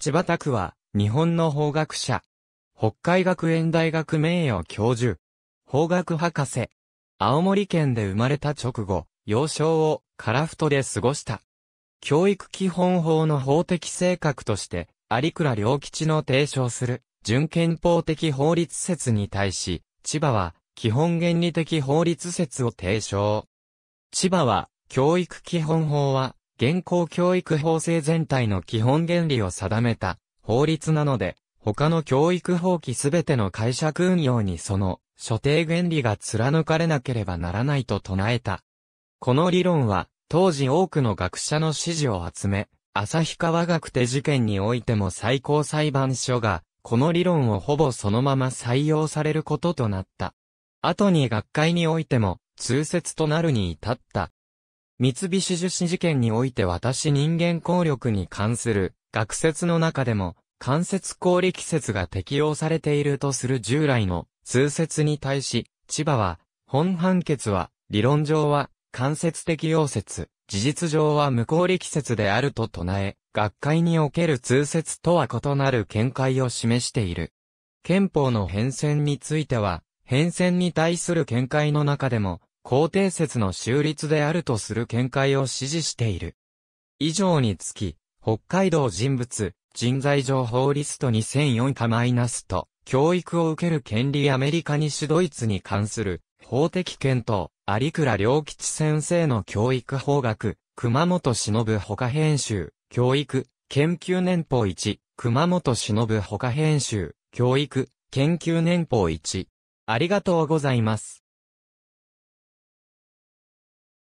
千葉拓は、日本の法学者。北海学園大学名誉教授。法学博士。青森県で生まれた直後、幼少を、樺太で過ごした。教育基本法の法的性格として、有倉良吉の提唱する、準憲法的法律説に対し、千葉は、基本原理的法律説を提唱。千葉は、教育基本法は、現行教育法制全体の基本原理を定めた法律なので、他の教育法規すべての解釈運用にその所定原理が貫かれなければならないと唱えた。この理論は当時多くの学者の支持を集め、旭川学手事件においても最高裁判所がこの理論をほぼそのまま採用されることとなった。後に学会においても通説となるに至った。三菱樹脂事件において私人間効力に関する学説の中でも、間接効力説が適用されているとする従来の通説に対し、千葉は、本判決は、理論上は、間接適用説、事実上は無効力説であると唱え、学会における通説とは異なる見解を示している。憲法の変遷については、変遷に対する見解の中でも、肯定説の終立であるとする見解を支持している。以上につき、北海道人物、人材情報リスト2004かマイナスと、教育を受ける権利アメリカ西ドイツに関する、法的検討、有倉良吉先生の教育法学、熊本忍補科編集、教育、研究年報1、熊本忍補科編集、教育、研究年報1。ありがとうございます。